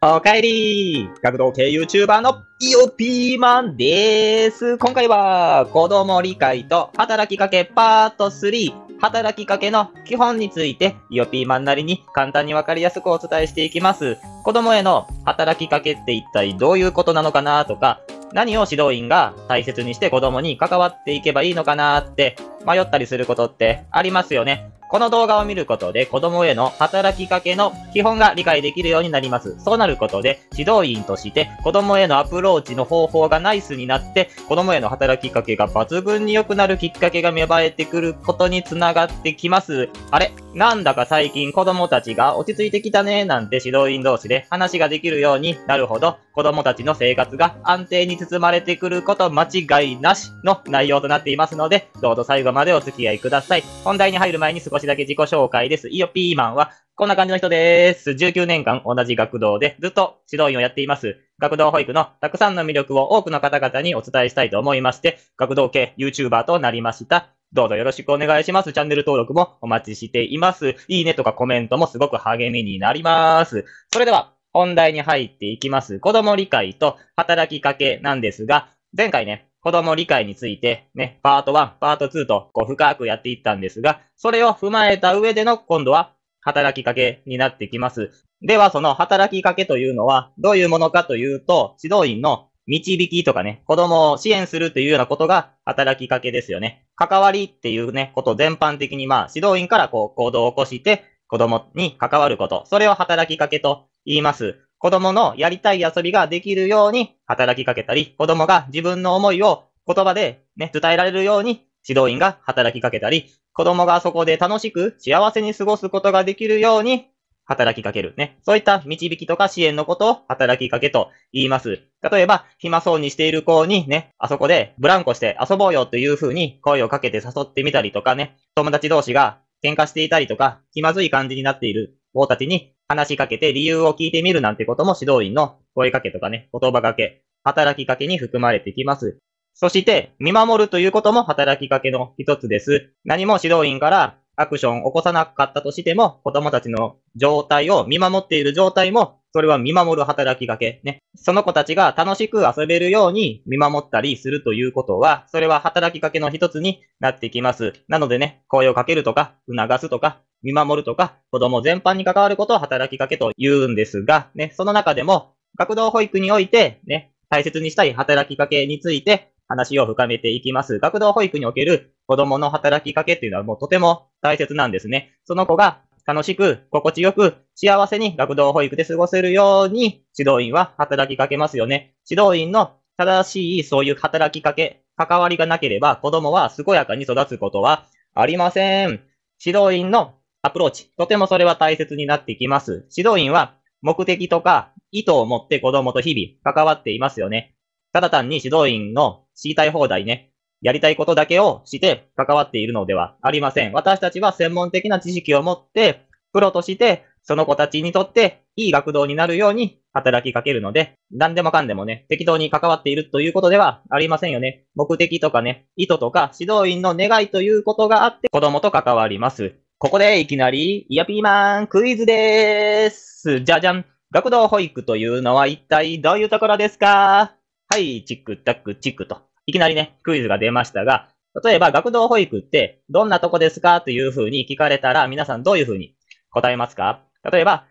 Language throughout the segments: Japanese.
おかえり学童系 YouTuber のイオピーマンです。今回は、子供理解と働きかけパート3、働きかけの基本について、イオピーマンなりに簡単にわかりやすくお伝えしていきます。子供への働きかけって一体どういうことなのかなとか、何を指導員が大切にして子供に関わっていけばいいのかなって迷ったりすることってありますよね。この動画を見ることで子供への働きかけの基本が理解できるようになります。そうなることで指導員として子供へのアプローチの方法がナイスになって子供への働きかけが抜群に良くなるきっかけが芽生えてくることにつながってきます。あれなんだか最近子供たちが落ち着いてきたねなんて指導員同士で話ができるようになるほど子供たちの生活が安定に包まれてくること間違いなしの内容となっていますのでどうぞ最後までお付き合いください。本題に入る前に少しだけ自己紹介です。いよピーマンはこんな感じの人です。19年間同じ学童でずっと指導員をやっています。学童保育のたくさんの魅力を多くの方々にお伝えしたいと思いまして、学童系 YouTuber となりました。どうぞよろしくお願いします。チャンネル登録もお待ちしています。いいねとかコメントもすごく励みになります。それでは、本題に入っていきます。子供理解と働きかけなんですが、前回ね、子供理解について、ね、パート1、パート2と、こう、深くやっていったんですが、それを踏まえた上での、今度は、働きかけになってきます。では、その働きかけというのは、どういうものかというと、指導員の導きとかね、子供を支援するというようなことが働きかけですよね。関わりっていうね、こと全般的にまあ指導員からこう行動を起こして子供に関わること。それを働きかけと言います。子供のやりたい遊びができるように働きかけたり、子供が自分の思いを言葉でね、伝えられるように指導員が働きかけたり、子供がそこで楽しく幸せに過ごすことができるように働きかける。ね。そういった導きとか支援のことを働きかけと言います。例えば、暇そうにしている子にね、あそこでブランコして遊ぼうよという風に声をかけて誘ってみたりとかね、友達同士が喧嘩していたりとか、気まずい感じになっている子たちに話しかけて理由を聞いてみるなんてことも指導員の声かけとかね、言葉かけ、働きかけに含まれてきます。そして、見守るということも働きかけの一つです。何も指導員からアクションを起こさなかったとしても、子供たちの状態を見守っている状態も、それは見守る働きかけ。ね。その子たちが楽しく遊べるように見守ったりするということは、それは働きかけの一つになってきます。なのでね、声をかけるとか、促すとか、見守るとか、子供全般に関わることを働きかけと言うんですが、ね、その中でも、学童保育において、ね、大切にしたい働きかけについて、話を深めていきます。学童保育における子供の働きかけっていうのはもうとても大切なんですね。その子が楽しく、心地よく、幸せに学童保育で過ごせるように、指導員は働きかけますよね。指導員の正しいそういう働きかけ、関わりがなければ、子供は健やかに育つことはありません。指導員のアプローチ、とてもそれは大切になってきます。指導員は目的とか意図を持って子供と日々関わっていますよね。ただ単に指導員の知りたい放題ね、やりたいことだけをして関わっているのではありません。私たちは専門的な知識を持って、プロとして、その子たちにとっていい学童になるように働きかけるので、何でもかんでもね、適当に関わっているということではありませんよね。目的とかね、意図とか指導員の願いということがあって子供と関わります。ここでいきなり、イヤピーマンクイズでーす。じゃじゃん。学童保育というのは一体どういうところですかはい、チックタックチックと。いきなりね、クイズが出ましたが、例えば学童保育ってどんなとこですかというふうに聞かれたら皆さんどういうふうに答えますか例えば、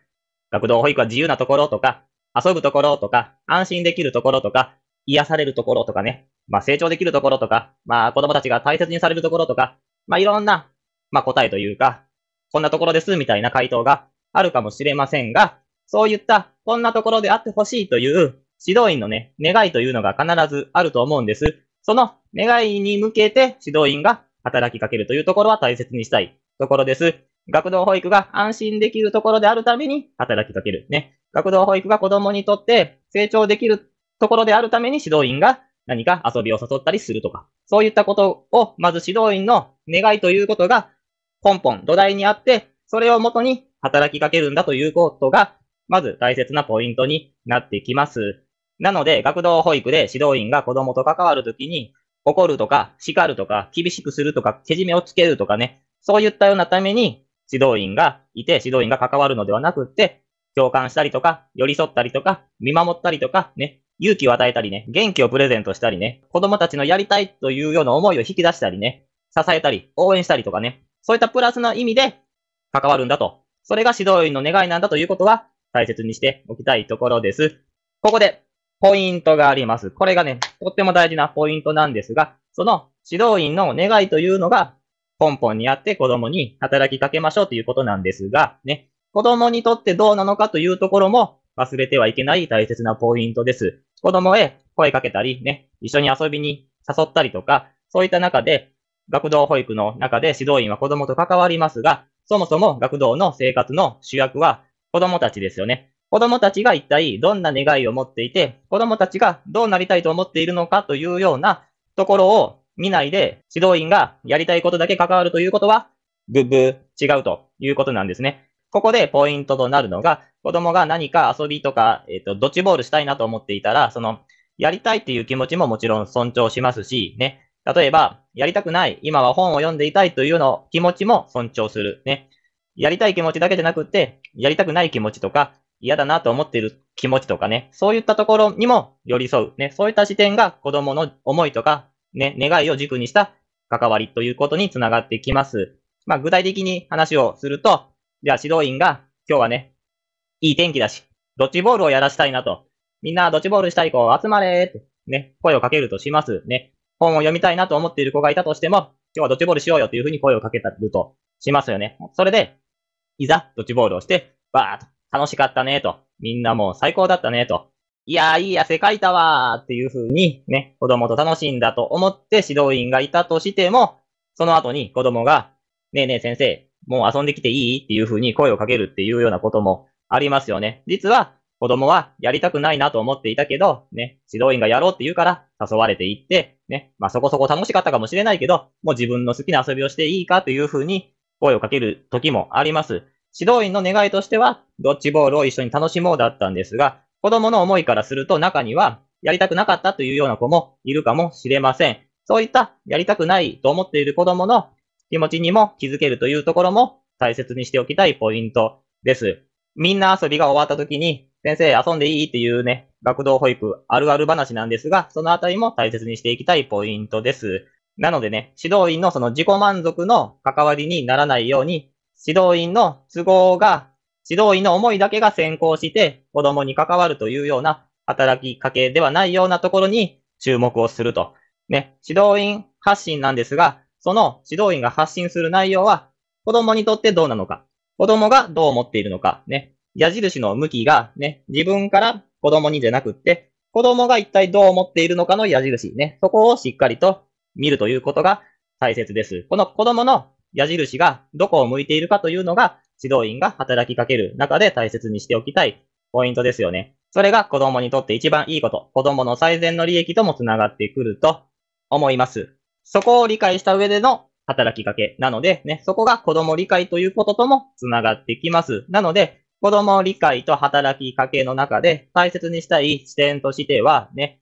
学童保育は自由なところとか、遊ぶところとか、安心できるところとか、癒されるところとかね、まあ成長できるところとか、まあ子供たちが大切にされるところとか、まあいろんな、まあ答えというか、こんなところですみたいな回答があるかもしれませんが、そういったこんなところであってほしいという指導員のね、願いというのが必ずあると思うんです。その願いに向けて指導員が働きかけるというところは大切にしたいところです。学童保育が安心できるところであるために働きかける。ね。学童保育が子供にとって成長できるところであるために指導員が何か遊びを誘ったりするとか、そういったことを、まず指導員の願いということが根本、土台にあって、それをもとに働きかけるんだということが、まず大切なポイントになってきます。なので、学童保育で指導員が子供と関わるときに、怒るとか、叱るとか、厳しくするとか、けじめをつけるとかね、そういったようなために、指導員がいて、指導員が関わるのではなくって、共感したりとか、寄り添ったりとか、見守ったりとか、ね、勇気を与えたりね、元気をプレゼントしたりね、子供たちのやりたいというような思いを引き出したりね、支えたり、応援したりとかね、そういったプラスな意味で関わるんだと。それが指導員の願いなんだということは大切にしておきたいところです。ここでポイントがあります。これがね、とっても大事なポイントなんですが、その指導員の願いというのが根本にあって子供に働きかけましょうということなんですが、ね、子供にとってどうなのかというところも忘れてはいけない大切なポイントです。子供へ声かけたり、ね、一緒に遊びに誘ったりとか、そういった中で、学童保育の中で指導員は子供と関わりますが、そもそも学童の生活の主役は子供たちですよね。子供たちが一体どんな願いを持っていて、子供たちがどうなりたいと思っているのかというようなところを見ないで、指導員がやりたいことだけ関わるということは、ブー違うということなんですね。ここでポイントとなるのが、子供が何か遊びとか、えっ、ー、と、ドッジボールしたいなと思っていたら、その、やりたいっていう気持ちももちろん尊重しますし、ね。例えば、やりたくない、今は本を読んでいたいというの気持ちも尊重する。ね。やりたい気持ちだけじゃなくて、やりたくない気持ちとか、嫌だなと思っている気持ちとかね、そういったところにも寄り添う、ね、そういった視点が子供の思いとか、ね、願いを軸にした関わりということにつながってきます。まあ、具体的に話をすると、じゃあ指導員が今日はね、いい天気だし、ドッジボールをやらしたいなと。みんなドッジボールしたい子集まれってね、声をかけるとしますね。本を読みたいなと思っている子がいたとしても、今日はドッジボールしようよというふうに声をかけたるとしますよね。それで、いざドッジボールをして、バーっと楽しかったね、と。みんなもう最高だったね、と。いやー、いい汗かいたわーっていうふうにね、子供と楽しんだと思って指導員がいたとしても、その後に子供が、ねえねえ先生、もう遊んできていいっていうふうに声をかけるっていうようなこともありますよね。実は子供はやりたくないなと思っていたけど、ね、指導員がやろうって言うから誘われていって、ね、まあそこそこ楽しかったかもしれないけど、もう自分の好きな遊びをしていいかというふうに声をかける時もあります。指導員の願いとしては、ドッジボールを一緒に楽しもうだったんですが、子供の思いからすると中には、やりたくなかったというような子もいるかもしれません。そういったやりたくないと思っている子供の気持ちにも気づけるというところも大切にしておきたいポイントです。みんな遊びが終わった時に、先生遊んでいいっていうね、学童保育あるある話なんですが、そのあたりも大切にしていきたいポイントです。なのでね、指導員のその自己満足の関わりにならないように指導員の都合が、指導員の思いだけが先行して子供に関わるというような働きかけではないようなところに注目をすると。ね、指導員発信なんですが、その指導員が発信する内容は子供にとってどうなのか、子供がどう思っているのか、ね、矢印の向きがね、自分から子供にじゃなくって、子供が一体どう思っているのかの矢印ね、そこをしっかりと見るということが大切です。この子供の矢印がどこを向いているかというのが指導員が働きかける中で大切にしておきたいポイントですよね。それが子供にとって一番いいこと、子供の最善の利益ともつながってくると思います。そこを理解した上での働きかけなので、ね、そこが子供理解ということともつながってきます。なので、子供理解と働きかけの中で大切にしたい視点としては、ね、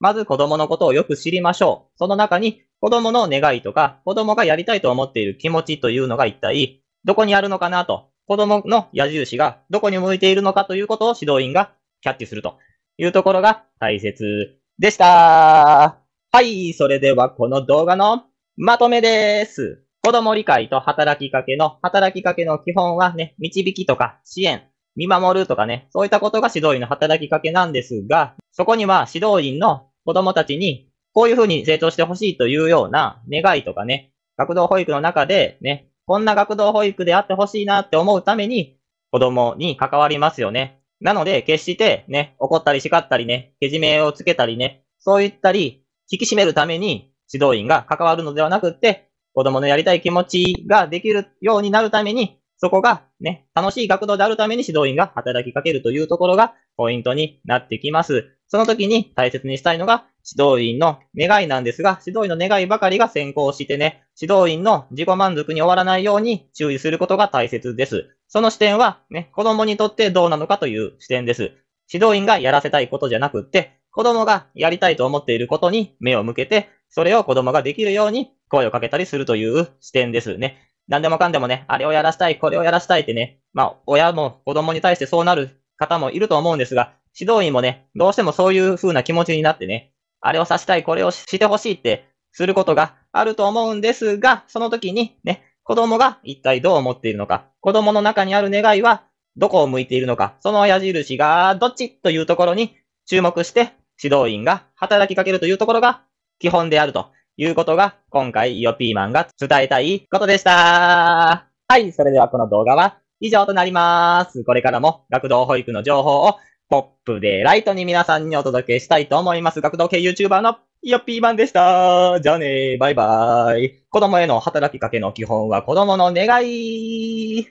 まず子供のことをよく知りましょう。その中に子供の願いとか、子供がやりたいと思っている気持ちというのが一体、どこにあるのかなと、子供の矢印がどこに向いているのかということを指導員がキャッチするというところが大切でした。はい、それではこの動画のまとめです。子供理解と働きかけの、働きかけの基本はね、導きとか支援、見守るとかね、そういったことが指導員の働きかけなんですが、そこには指導員の子供たちに、こういうふうに成長してほしいというような願いとかね、学童保育の中でね、こんな学童保育であってほしいなって思うために、子供に関わりますよね。なので、決してね、怒ったり叱ったりね、けじめをつけたりね、そういったり、引き締めるために指導員が関わるのではなくって、子供のやりたい気持ちができるようになるために、そこがね、楽しい学童であるために指導員が働きかけるというところがポイントになってきます。その時に大切にしたいのが指導員の願いなんですが、指導員の願いばかりが先行してね、指導員の自己満足に終わらないように注意することが大切です。その視点は、ね、子供にとってどうなのかという視点です。指導員がやらせたいことじゃなくって、子供がやりたいと思っていることに目を向けて、それを子供ができるように声をかけたりするという視点ですね。何でもかんでもね、あれをやらしたい、これをやらしたいってね、まあ、親も子供に対してそうなる方もいると思うんですが、指導員もね、どうしてもそういう風な気持ちになってね、あれをさしたい、これをしてほしいってすることがあると思うんですが、その時にね、子供が一体どう思っているのか、子供の中にある願いはどこを向いているのか、その矢印がどっちというところに注目して指導員が働きかけるというところが基本であるということが今回イオピーマンが伝えたいことでした。はい、それではこの動画は以上となります。これからも学童保育の情報をポップでライトに皆さんにお届けしたいと思います。学童系 YouTuber のヨッピーンでした。じゃあねバイバイ。子供への働きかけの基本は子供の願い。